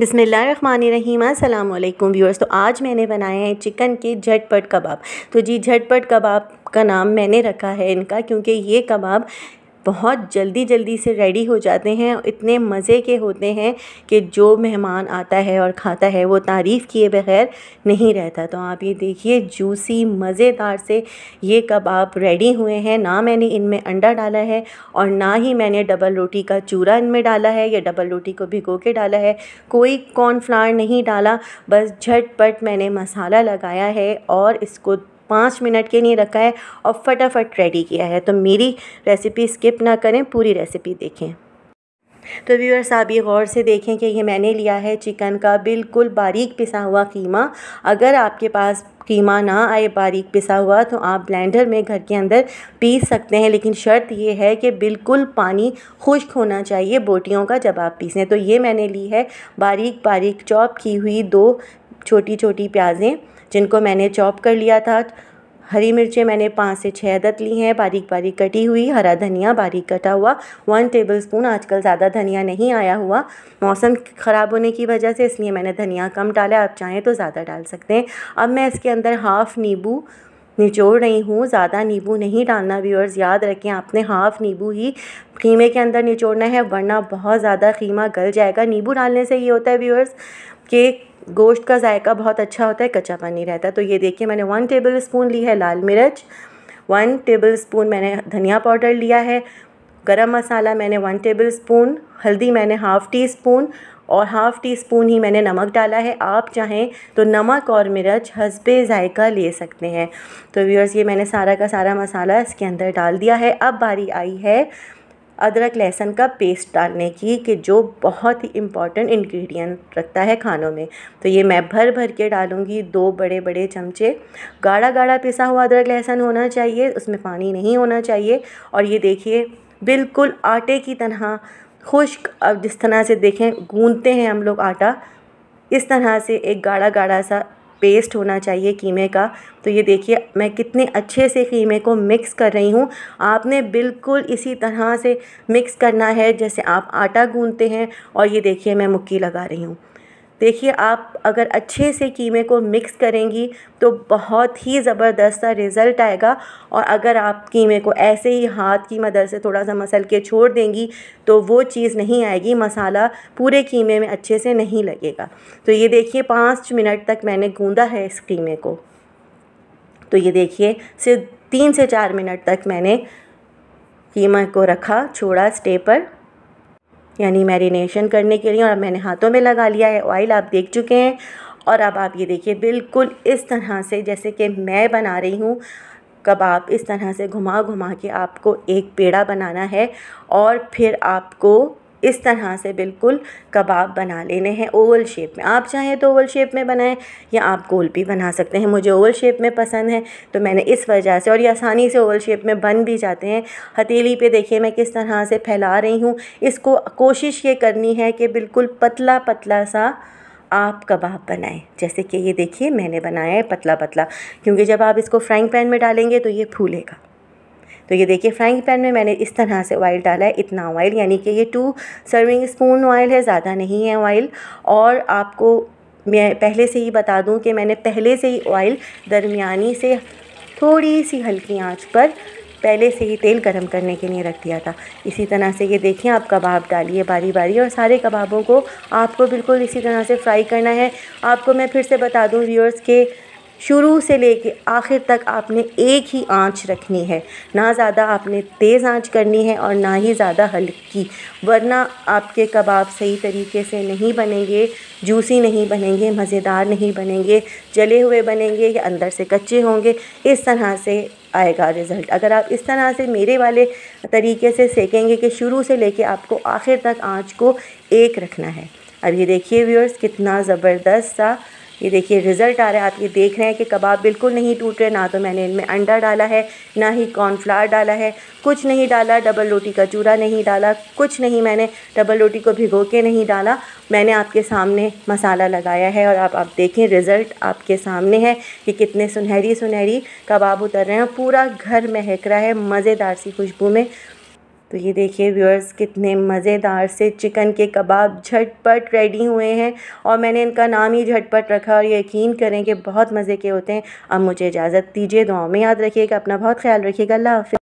बिसमीम अल्लाम व्यूअर्स तो आज मैंने बनाए हैं चिकन के झटपट कबाब तो जी झटपट कबाब का नाम मैंने रखा है इनका क्योंकि ये कबाब बहुत जल्दी जल्दी से रेडी हो जाते हैं इतने मज़े के होते हैं कि जो मेहमान आता है और खाता है वो तारीफ़ किए बगैर नहीं रहता तो आप ये देखिए जूसी मज़ेदार से ये कबाब रेडी हुए हैं ना मैंने इनमें अंडा डाला है और ना ही मैंने डबल रोटी का चूरा इनमें डाला है या डबल रोटी को भिगो के डाला है कोई कॉर्नफ्लावर नहीं डाला बस झटपट मैंने मसाला लगाया है और इसको पाँच मिनट के लिए रखा है और फटाफट रेडी किया है तो मेरी रेसिपी स्किप ना करें पूरी रेसिपी देखें तो व्यूअर्स आप ये गौर से देखें कि ये मैंने लिया है चिकन का बिल्कुल बारीक पिसा हुआ कीमा अगर आपके पास कीमा ना आए बारीक पिसा हुआ तो आप ब्लेंडर में घर के अंदर पीस सकते हैं लेकिन शर्त ये है कि बिल्कुल पानी खुश्क होना चाहिए बोटियों का जब आप पीसें तो ये मैंने ली है बारीक बारीक चॉप की हुई दो छोटी छोटी प्याज़ें जिनको मैंने चॉप कर लिया था हरी मिर्चें मैंने पाँच से छः अदद ली हैं बारीक बारीक कटी हुई हरा धनिया बारीक कटा हुआ वन टेबल स्पून आजकल ज़्यादा धनिया नहीं आया हुआ मौसम ख़राब होने की वजह से इसलिए मैंने धनिया कम डाला आप चाहें तो ज़्यादा डाल सकते हैं अब मैं इसके अंदर हाफ़ नींबू निचोड़ रही हूँ ज़्यादा नींबू नहीं डालना व्यूअर्स याद रखें आपने हाफ़ नींबू ही खीमे के अंदर निचोड़ना है वरना बहुत ज़्यादा खीमा गल जाएगा नींबू डालने से ये होता है व्यूअर्स कि गोश्त का जायका बहुत अच्छा होता है कच्चा पानी रहता है तो ये देखिए मैंने वन टेबल स्पून ली है लाल मिर्च वन टेबल स्पून मैंने धनिया पाउडर लिया है गरम मसाला मैंने वन टेबल स्पून हल्दी मैंने हाफ़ टी स्पून और हाफ़ टी स्पून ही मैंने नमक डाला है आप चाहें तो नमक और मिर्च हंसबे ज़ायका ले सकते हैं तो व्यूअर्स ये मैंने सारा का सारा मसाला इसके अंदर डाल दिया है अब बारी आई है अदरक लहसुन का पेस्ट डालने की कि जो बहुत ही इम्पॉर्टेंट इन्ग्रीडियंट रखता है खानों में तो ये मैं भर भर के डालूँगी दो बड़े बड़े चमचे गाढ़ा गाढ़ा पिसा हुआ अदरक लहसुन होना चाहिए उसमें पानी नहीं होना चाहिए और ये देखिए बिल्कुल आटे की तरह खुश्क अब जिस तरह से देखें गूंदते हैं हम लोग आटा इस तरह से एक गाढ़ा गाढ़ा सा पेस्ट होना चाहिए कीमे का तो ये देखिए मैं कितने अच्छे से कीमे को मिक्स कर रही हूँ आपने बिल्कुल इसी तरह से मिक्स करना है जैसे आप आटा गूँधते हैं और ये देखिए मैं मुक्की लगा रही हूँ देखिए आप अगर अच्छे से कीमे को मिक्स करेंगी तो बहुत ही ज़बरदस्त सा रिज़ल्ट आएगा और अगर आप कीमे को ऐसे ही हाथ की मदद से थोड़ा सा मसल के छोड़ देंगी तो वो चीज़ नहीं आएगी मसाला पूरे कीमे में अच्छे से नहीं लगेगा तो ये देखिए पाँच मिनट तक मैंने गूँधा है इस कीमे को तो ये देखिए सिर्फ तीन से चार मिनट तक मैंने कीमा को रखा छोड़ा स्टे पर यानी मैरिनेशन करने के लिए और मैंने हाथों में लगा लिया है ऑयल आप देख चुके हैं और अब आप ये देखिए बिल्कुल इस तरह से जैसे कि मैं बना रही हूँ कबाब इस तरह से घुमा घुमा के आपको एक पेड़ा बनाना है और फिर आपको इस तरह से बिल्कुल कबाब बना लेने हैं ओवल शेप में आप चाहें तो ओवल शेप में बनाएं या आप गोल भी बना सकते हैं मुझे ओवल शेप में पसंद है तो मैंने इस वजह से और ये आसानी से ओवल शेप में बन भी जाते हैं हथेली पे देखिए मैं किस तरह से फैला रही हूँ इसको कोशिश ये करनी है कि बिल्कुल पतला पतला सा आप कबाब बनाएं जैसे कि ये देखिए मैंने बनाया है पतला पतला क्योंकि जब आप इसको फ्राइंग पैन में डालेंगे तो ये फूलेगा तो ये देखिए फ्राइंग पैन में मैंने इस तरह से ऑयल डाला है इतना ऑयल यानी कि ये टू सर्विंग स्पून ऑयल है ज़्यादा नहीं है ऑयल और आपको मैं पहले से ही बता दूँ कि मैंने पहले से ही ऑयल दरमियानी से थोड़ी सी हल्की आँच पर पहले से ही तेल गरम करने के लिए रख दिया था इसी तरह से ये देखिए आप कबाब डालिए बारी बारी और सारे कबाबों को आपको बिल्कुल इसी तरह से फ्राई करना है आपको मैं फिर से बता दूं व्यूअर्स के शुरू से लेके आखिर तक आपने एक ही आंच रखनी है ना ज़्यादा आपने तेज़ आंच करनी है और ना ही ज़्यादा हल्की वरना आपके कबाब सही तरीके से नहीं बनेंगे जूसी नहीं बनेंगे मज़ेदार नहीं बनेंगे जले हुए बनेंगे या अंदर से कच्चे होंगे इस तरह से आएगा रिज़ल्ट अगर आप इस तरह से मेरे वाले तरीके से सेकेंगे कि शुरू से लेके आपको आखिर तक आँच को एक रखना है अब ये देखिए व्यूअर्स कितना ज़बरदस्त सा ये देखिए रिज़ल्ट आ रहा है आप ये देख रहे हैं कि कबाब बिल्कुल नहीं टूट रहे ना तो मैंने इनमें अंडा डाला है ना ही कॉर्नफ्लावर डाला है कुछ नहीं डाला डबल रोटी का चूरा नहीं डाला कुछ नहीं मैंने डबल रोटी को भिगो के नहीं डाला मैंने आपके सामने मसाला लगाया है और आप आप देखें रिज़ल्ट आपके सामने है कि कितने सुनहरी सुनहरी कबाब उतर रहे हैं पूरा घर महक रहा है मज़ेदार सी खुशबू में तो ये देखिए व्यूअर्स कितने मज़ेदार से चिकन के कबाब झटपट रेडी हुए हैं और मैंने इनका नाम ही झटपट रखा और यकीन करें कि बहुत मज़े के होते हैं अब मुझे इजाज़त दीजिए दुआ में याद रखिएगा अपना बहुत ख्याल रखिएगा अल्लाह हाफि